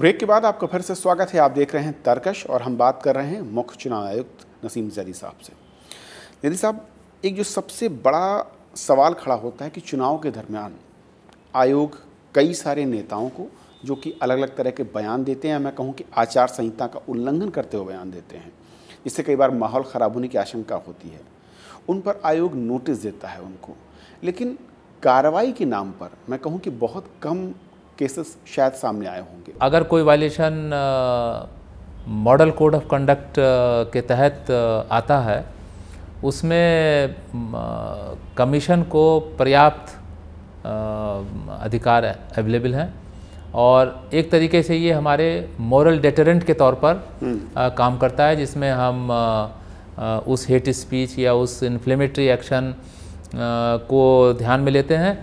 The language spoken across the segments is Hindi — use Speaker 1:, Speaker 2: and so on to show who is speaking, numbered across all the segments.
Speaker 1: ब्रेक के बाद आपका फिर से स्वागत है आप देख रहे हैं तर्कश और हम बात कर रहे हैं मुख्य चुनाव आयुक्त नसीम जरी साहब से जरी साहब एक जो सबसे बड़ा सवाल खड़ा होता है कि चुनाव के दरमियान आयोग कई सारे नेताओं को जो कि अलग अलग तरह के बयान देते हैं मैं कहूँ कि आचार संहिता का उल्लंघन करते हुए बयान देते हैं इससे कई बार माहौल ख़राब होने की आशंका होती है उन पर आयोग नोटिस देता है उनको लेकिन कार्रवाई के नाम पर मैं कहूँ कि बहुत कम केसेस शायद सामने आए होंगे
Speaker 2: अगर कोई violation model code of conduct के तहत आता है उसमें कमीशन को पर्याप्त अधिकार अवेलेबल हैं और एक तरीके से ये हमारे मॉरल डेटरेंट के तौर पर आ, हम्म। काम करता है जिसमें हम आ, उस हेट स्पीच या उस इन्फ्लेमेटरी एक्शन को ध्यान में लेते हैं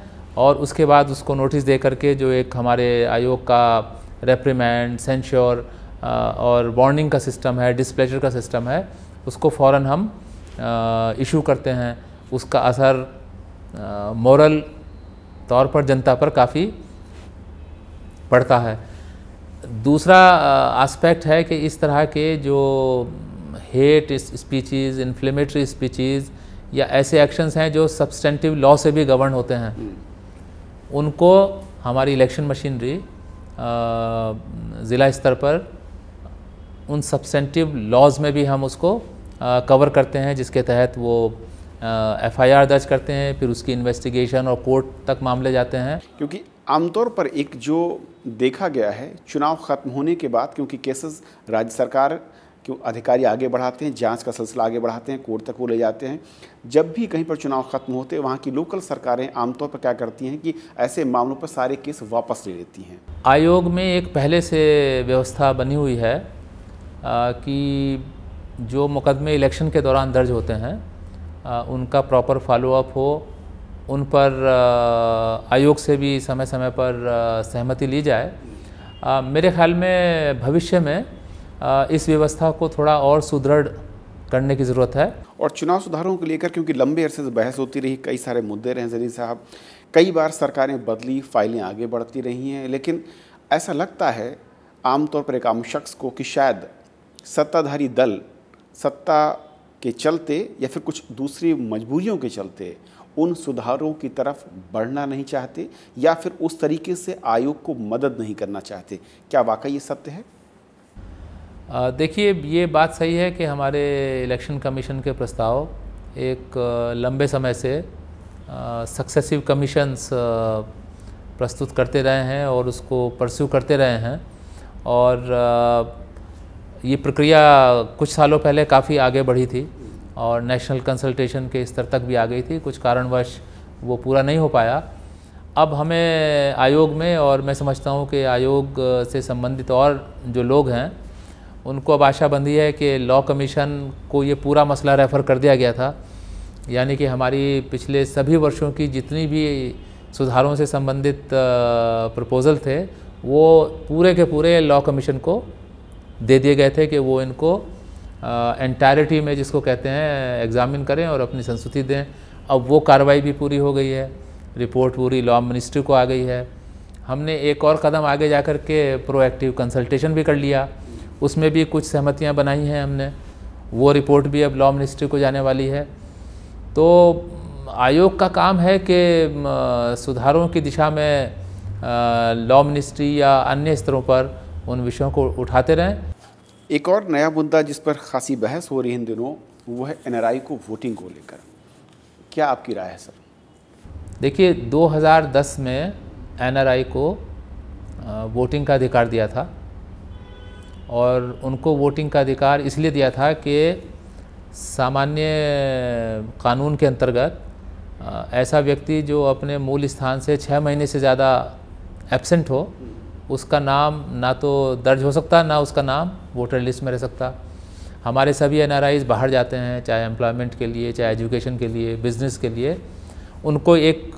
Speaker 2: और उसके बाद उसको नोटिस दे करके जो एक हमारे आयोग का रेप्रीमेंड सेंश्योर और वार्निंग का सिस्टम है डिस्प्लेजर का सिस्टम है उसको फ़ौर हम इशू करते हैं उसका असर मॉरल तौर पर जनता पर काफ़ी पड़ता है दूसरा आस्पेक्ट है कि इस तरह के जो हेट स्पीचेस इन्फ्लेमेटरी स्पीचेस या ऐसे एक्शंस हैं जो सब्सटेंटिव लॉ से भी गवर्न होते हैं हम्म। उनको हमारी इलेक्शन मशीनरी ज़िला स्तर पर उन सब्सेंटिव लॉज में भी हम उसको कवर करते हैं जिसके तहत वो एफआईआर दर्ज करते हैं फिर उसकी इन्वेस्टिगेशन और कोर्ट तक मामले जाते हैं
Speaker 1: क्योंकि आमतौर पर एक जो देखा गया है चुनाव खत्म होने के बाद क्योंकि केसेस राज्य सरकार कि अधिकारी आगे बढ़ाते हैं जांच का सिलसिला आगे बढ़ाते हैं कोर्ट तक वो ले जाते हैं जब भी कहीं पर चुनाव खत्म होते हैं वहाँ की लोकल सरकारें आमतौर पर क्या करती हैं कि ऐसे मामलों पर सारे केस वापस ले लेती हैं
Speaker 2: आयोग में एक पहले से व्यवस्था बनी हुई है आ, कि जो मुकदमे इलेक्शन के दौरान दर्ज होते हैं आ, उनका प्रॉपर फॉलोअप हो उन पर आयोग से भी समय समय पर सहमति ली जाए आ, मेरे ख्याल में भविष्य में इस व्यवस्था को थोड़ा और सुदृढ़ करने की ज़रूरत है
Speaker 1: और चुनाव सुधारों को लेकर क्योंकि लंबे अरसे से बहस होती रही कई सारे मुद्दे रहे जनी साहब कई बार सरकारें बदली फाइलें आगे बढ़ती रही हैं लेकिन ऐसा लगता है आमतौर पर एक आम शख्स को कि शायद सत्ताधारी दल सत्ता के चलते या फिर कुछ दूसरी मजबूरियों के चलते उन सुधारों की तरफ बढ़ना नहीं चाहते या फिर उस तरीके से आयोग को मदद नहीं करना चाहते क्या वाकई ये सत्य है
Speaker 2: देखिए ये बात सही है कि हमारे इलेक्शन कमीशन के प्रस्ताव एक लंबे समय से सक्सेसिव कमीशंस प्रस्तुत करते रहे हैं और उसको परस्यू करते रहे हैं और ये प्रक्रिया कुछ सालों पहले काफ़ी आगे बढ़ी थी और नेशनल कंसल्टेशन के स्तर तक भी आ गई थी कुछ कारणवश वो पूरा नहीं हो पाया अब हमें आयोग में और मैं समझता हूँ कि आयोग से संबंधित और जो लोग हैं उनको अब आशा बंदी है कि लॉ कमीशन को ये पूरा मसला रेफ़र कर दिया गया था यानी कि हमारी पिछले सभी वर्षों की जितनी भी सुधारों से संबंधित प्रपोज़ल थे वो पूरे के पूरे लॉ कमीशन को दे दिए गए थे कि वो इनको एंटायरिटी में जिसको कहते हैं एग्ज़ामिन करें और अपनी संस्तुति दें अब वो कार्रवाई भी पूरी हो गई है रिपोर्ट पूरी लॉ मिनिस्ट्री को आ गई है हमने एक और कदम आगे जा कर के प्रोएक्टिव कंसल्टेशन भी कर लिया उसमें भी कुछ सहमतियाँ बनाई हैं हमने वो रिपोर्ट भी अब लॉ मिनिस्ट्री को जाने वाली है तो आयोग का काम है कि सुधारों की दिशा में लॉ मिनिस्ट्री या अन्य स्तरों पर उन विषयों को उठाते रहें
Speaker 1: एक और नया मुद्दा जिस पर खासी बहस हो रही है इन दिनों वो है एनआरआई को वोटिंग को लेकर क्या आपकी राय है सर
Speaker 2: देखिए 2010 में एनआरआई को वोटिंग का अधिकार दिया था और उनको वोटिंग का अधिकार इसलिए दिया था कि सामान्य कानून के अंतर्गत ऐसा व्यक्ति जो अपने मूल स्थान से छः महीने से ज़्यादा एबसेंट हो उसका नाम ना तो दर्ज हो सकता ना उसका नाम वोटर लिस्ट में रह सकता हमारे सभी एन बाहर जाते हैं चाहे एम्प्लॉयमेंट के लिए चाहे एजुकेशन के लिए बिजनेस के लिए उनको एक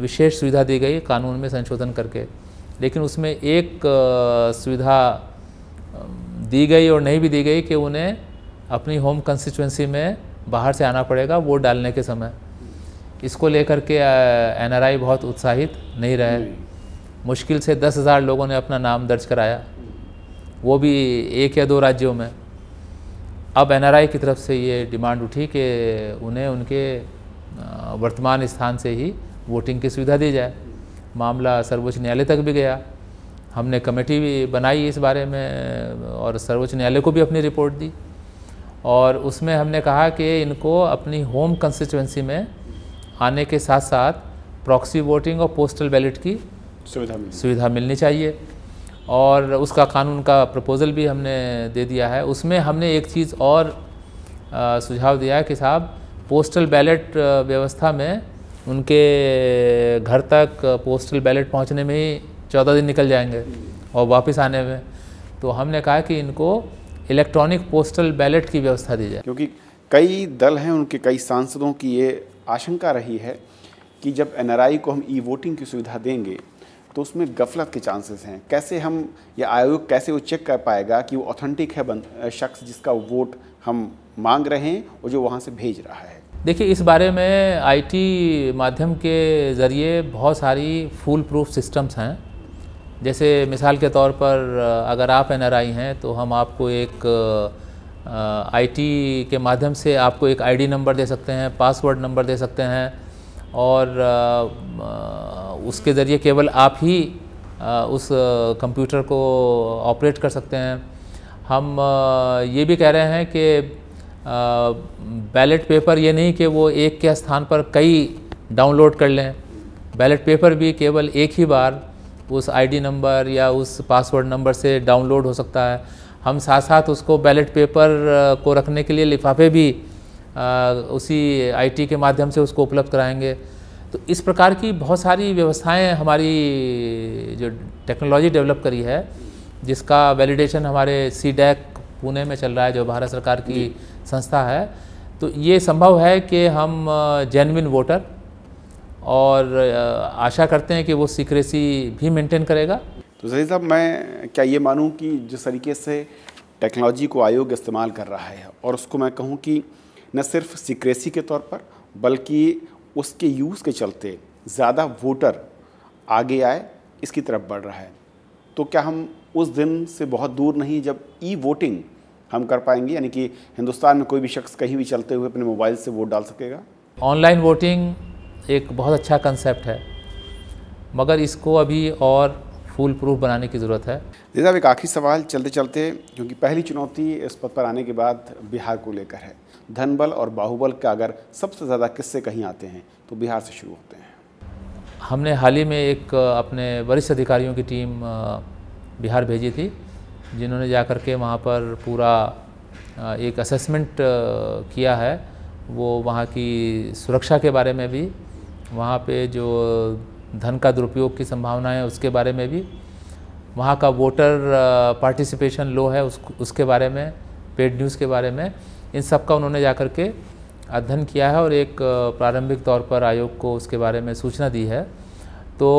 Speaker 2: विशेष सुविधा दी गई कानून में संशोधन करके लेकिन उसमें एक सुविधा दी गई और नहीं भी दी गई कि उन्हें अपनी होम कंस्टिट्यूंसी में बाहर से आना पड़ेगा वोट डालने के समय इसको लेकर के एनआरआई बहुत उत्साहित नहीं रहे मुश्किल से दस हज़ार लोगों ने अपना नाम दर्ज कराया वो भी एक या दो राज्यों में अब एनआरआई की तरफ से ये डिमांड उठी कि उन्हें उनके वर्तमान स्थान से ही वोटिंग की सुविधा दी जाए मामला सर्वोच्च न्यायालय तक भी गया हमने कमेटी भी बनाई इस बारे में और सर्वोच्च न्यायालय को भी अपनी रिपोर्ट दी और उसमें हमने कहा कि इनको अपनी होम कंस्टिट्यूंसी में आने के साथ साथ प्रॉक्सी वोटिंग और पोस्टल बैलेट की सुविधा मिलनी सुविधा मिलनी चाहिए और उसका कानून का प्रपोज़ल भी हमने दे दिया है उसमें हमने एक चीज़ और सुझाव दिया कि साहब पोस्टल बैलेट व्यवस्था में उनके घर तक पोस्टल बैलेट पहुंचने में ही चौदह दिन निकल जाएंगे और वापस आने में तो हमने कहा कि इनको इलेक्ट्रॉनिक
Speaker 1: पोस्टल बैलेट की व्यवस्था दी जाए क्योंकि कई दल हैं उनके कई सांसदों की ये आशंका रही है कि जब एन को हम ई वोटिंग की सुविधा देंगे तो उसमें गफलत के चांसेस हैं कैसे हम या आयोग कैसे वो चेक कर पाएगा कि वो ऑथेंटिक है शख्स जिसका वोट हम मांग रहे हैं और जो वहाँ से भेज रहा है
Speaker 2: देखिए इस बारे में आईटी माध्यम के ज़रिए बहुत सारी फूल प्रूफ सिस्टम्स हैं जैसे मिसाल के तौर पर अगर आप एन हैं तो हम आपको एक आईटी के माध्यम से आपको एक आईडी नंबर दे सकते हैं पासवर्ड नंबर दे सकते हैं और उसके ज़रिए केवल आप ही उस कंप्यूटर को ऑपरेट कर सकते हैं हम ये भी कह रहे हैं कि बैलेट पेपर ये नहीं कि वो एक के स्थान पर कई डाउनलोड कर लें बैलेट पेपर भी केवल एक ही बार उस आईडी नंबर या उस पासवर्ड नंबर से डाउनलोड हो सकता है हम साथ साथ उसको बैलेट पेपर को रखने के लिए लिफाफे भी उसी आईटी के माध्यम से उसको उपलब्ध कराएंगे तो इस प्रकार की बहुत सारी व्यवस्थाएं हमारी जो टेक्नोलॉजी डेवलप करी है जिसका वैलिडेशन हमारे सी डैक पुणे में चल रहा है जो भारत सरकार की संस्था है तो ये संभव है कि हम जेनविन वोटर और आशा करते हैं कि वो सीक्रेसी
Speaker 1: भी मेंटेन करेगा तो जही साहब मैं क्या ये मानूँ कि जिस तरीके से टेक्नोलॉजी को आयोग इस्तेमाल कर रहा है और उसको मैं कहूँ कि न सिर्फ सीक्रेसी के तौर पर बल्कि उसके यूज़ के चलते ज़्यादा वोटर आगे आए इसकी तरफ बढ़ रहा है तो क्या हम उस दिन से बहुत दूर नहीं जब ई वोटिंग हम कर पाएंगे यानी कि हिंदुस्तान में कोई भी शख्स कहीं भी चलते हुए अपने मोबाइल से वोट डाल सकेगा
Speaker 2: ऑनलाइन वोटिंग एक बहुत अच्छा कंसेप्ट है मगर इसको अभी और फुल प्रूफ बनाने की ज़रूरत है
Speaker 1: जी एक आखिरी सवाल चलते चलते क्योंकि पहली चुनौती इस पद पर आने के बाद बिहार को लेकर है धनबल और बाहुबल का अगर सबसे ज़्यादा किस्से कहीं आते हैं तो बिहार से शुरू होते हैं
Speaker 2: हमने हाल ही में एक अपने वरिष्ठ अधिकारियों की टीम बिहार भेजी थी जिन्होंने जा कर के वहाँ पर पूरा एक असेसमेंट किया है वो वहाँ की सुरक्षा के बारे में भी वहाँ पे जो धन का दुरुपयोग की संभावना है उसके बारे में भी वहाँ का वोटर पार्टिसिपेशन लो है उस, उसके बारे में पेड न्यूज़ के बारे में इन सब का उन्होंने जा के अध्ययन किया है और एक प्रारंभिक तौर पर आयोग को उसके बारे में सूचना दी है तो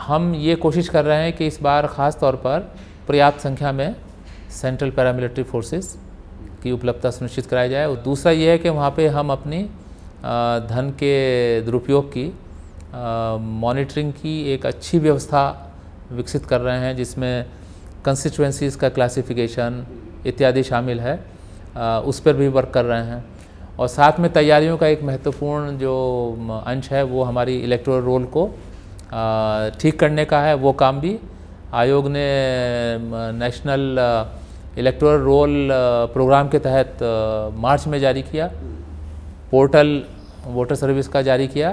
Speaker 2: हम ये कोशिश कर रहे हैं कि इस बार ख़ास तौर पर पर्याप्त संख्या में सेंट्रल पैरामिलिट्री फोर्सेस की उपलब्धता सुनिश्चित कराई जाए और दूसरा ये है कि वहाँ पे हम अपनी धन के दुरुपयोग की मॉनिटरिंग की एक अच्छी व्यवस्था विकसित कर रहे हैं जिसमें कंस्टिट्यूंसीज़ का क्लासिफिकेशन इत्यादि शामिल है उस पर भी वर्क कर रहे हैं और साथ में तैयारियों का एक महत्वपूर्ण जो अंश है वो हमारी इलेक्टोरल रोल को ठीक करने का है वो काम भी आयोग ने नेशनल इलेक्टोरल रोल प्रोग्राम के तहत मार्च में जारी किया पोर्टल वोटर सर्विस का जारी किया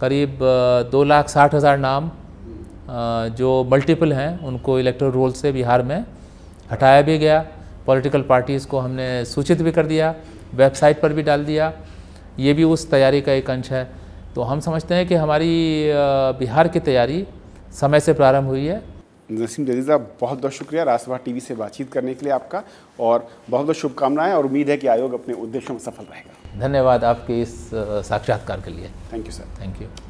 Speaker 2: करीब दो लाख साठ हज़ार नाम जो मल्टीपल हैं उनको इलेक्टोरल रोल से बिहार में हटाया भी गया पॉलिटिकल पार्टीज़ को हमने सूचित भी कर दिया वेबसाइट पर भी डाल दिया ये भी उस तैयारी का एक अंश है तो हम समझते हैं कि हमारी बिहार की तैयारी समय से प्रारंभ हुई है
Speaker 1: नसीम जदीजा बहुत बहुत शुक्रिया राजसभा टीवी से बातचीत करने के लिए आपका और बहुत बहुत शुभकामनाएं और उम्मीद है कि आयोग अपने उद्देश्यों में सफल
Speaker 2: रहेगा धन्यवाद आपके इस साक्षात्कार के लिए thank you sir thank you